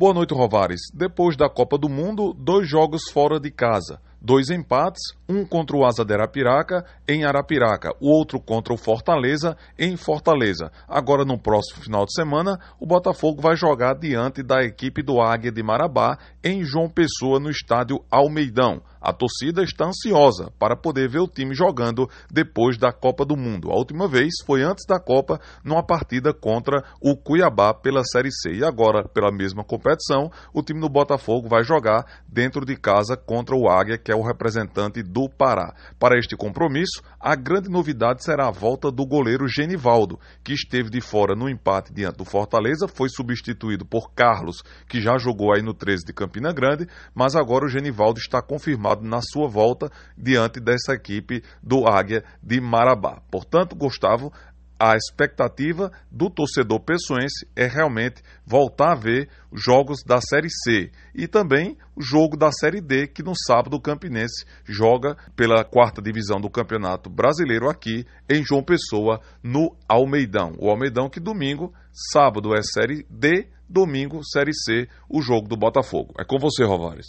Boa noite, Rovares. Depois da Copa do Mundo, dois jogos fora de casa. Dois empates, um contra o Asa de Arapiraca, em Arapiraca, o outro contra o Fortaleza, em Fortaleza. Agora, no próximo final de semana, o Botafogo vai jogar diante da equipe do Águia de Marabá, em João Pessoa, no estádio Almeidão. A torcida está ansiosa para poder ver o time jogando depois da Copa do Mundo. A última vez foi antes da Copa, numa partida contra o Cuiabá pela Série C. E agora, pela mesma competição, o time do Botafogo vai jogar dentro de casa contra o Águia, que que é o representante do Pará. Para este compromisso, a grande novidade será a volta do goleiro Genivaldo, que esteve de fora no empate diante do Fortaleza, foi substituído por Carlos, que já jogou aí no 13 de Campina Grande, mas agora o Genivaldo está confirmado na sua volta diante dessa equipe do Águia de Marabá. Portanto, Gustavo, a expectativa do torcedor pessoense é realmente voltar a ver jogos da Série C e também o jogo da Série D, que no sábado o Campinense joga pela quarta divisão do Campeonato Brasileiro aqui em João Pessoa, no Almeidão. O Almeidão que domingo, sábado é Série D, domingo Série C, o jogo do Botafogo. É com você, Rovares.